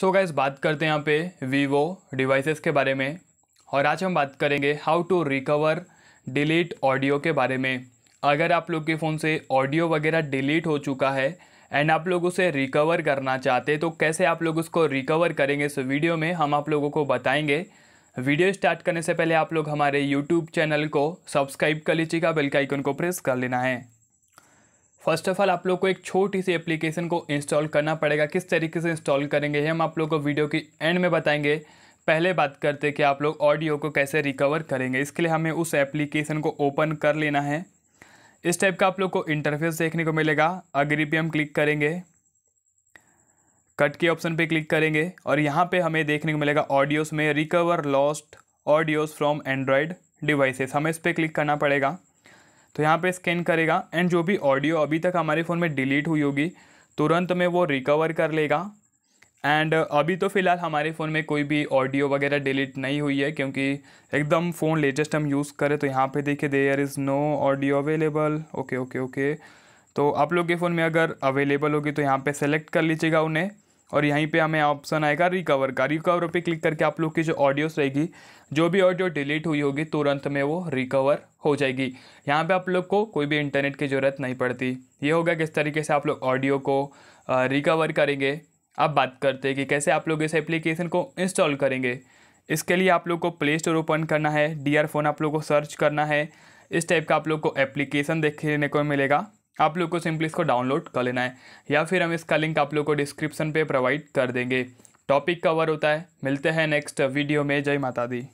सो gas बात करते हैं यहाँ पे वीवो डिवाइसेस के बारे में और आज हम बात करेंगे how to recover delete audio के बारे में अगर आप लोग के फ़ोन से ऑडियो वगैरह डिलीट हो चुका है एंड आप लोग उसे रिकवर करना चाहते तो कैसे आप लोग उसको रिकवर करेंगे इस वीडियो में हम आप लोगों को बताएंगे वीडियो स्टार्ट करने से पहले आप लोग हमारे यूट्यूब चैनल को सब्सक्राइब कर लीजिएगा बेल का आइकन को प्रेस कर लेना है फर्स्ट ऑफ ऑल आप लोग को एक छोटी सी एप्लीकेशन को इंस्टॉल करना पड़ेगा किस तरीके से इंस्टॉल करेंगे हम आप लोग को वीडियो की एंड में बताएंगे पहले बात करते कि आप लोग ऑडियो को कैसे रिकवर करेंगे इसके लिए हमें उस एप्लीकेशन को ओपन कर लेना है इस टाइप का आप लोग को इंटरफेस देखने को मिलेगा अग्री पे हम क्लिक करेंगे कट के ऑप्शन पे क्लिक करेंगे और यहाँ पे हमें देखने को मिलेगा ऑडियोज़ में recover lost audios from Android devices हमें इस पर क्लिक करना पड़ेगा तो यहाँ पे स्कैन करेगा एंड जो भी ऑडियो अभी तक हमारे फ़ोन में डिलीट हुई होगी तुरंत में वो रिकवर कर लेगा एंड uh, अभी तो फ़िलहाल हमारे फ़ोन में कोई भी ऑडियो वगैरह डिलीट नहीं हुई है क्योंकि एकदम फ़ोन लेटेस्ट हम यूज़ करें तो यहाँ पे देखिए there is no audio available okay okay okay तो आप लोग के फ़ोन में अगर अवेलेबल होगी तो यहाँ पे सेलेक्ट कर लीजिएगा उन्हें और यहीं पे हमें ऑप्शन आएगा रिकवर का रिकवर पे क्लिक करके आप लोग की जो ऑडियोस रहेगी जो भी ऑडियो डिलीट हुई होगी तुरंत में वो रिकवर हो जाएगी यहाँ पे आप लोग को कोई भी इंटरनेट की ज़रूरत नहीं पड़ती ये होगा किस तरीके से आप लोग ऑडियो को रिकवर करेंगे अब बात करते हैं कि कैसे आप लोग इस एप्लीकेशन को इंस्टॉल करेंगे इसके लिए आप लोग को प्ले स्टोर ओपन करना है डी आर फोन आप लोग को सर्च करना है इस टाइप का आप लोग को एप्लीकेशन देखने को मिलेगा आप लोग को सिंपली इसको डाउनलोड कर लेना है या फिर हम इसका लिंक आप लोग को डिस्क्रिप्शन पे प्रोवाइड कर देंगे टॉपिक कवर होता है मिलते हैं नेक्स्ट वीडियो में जय माता दी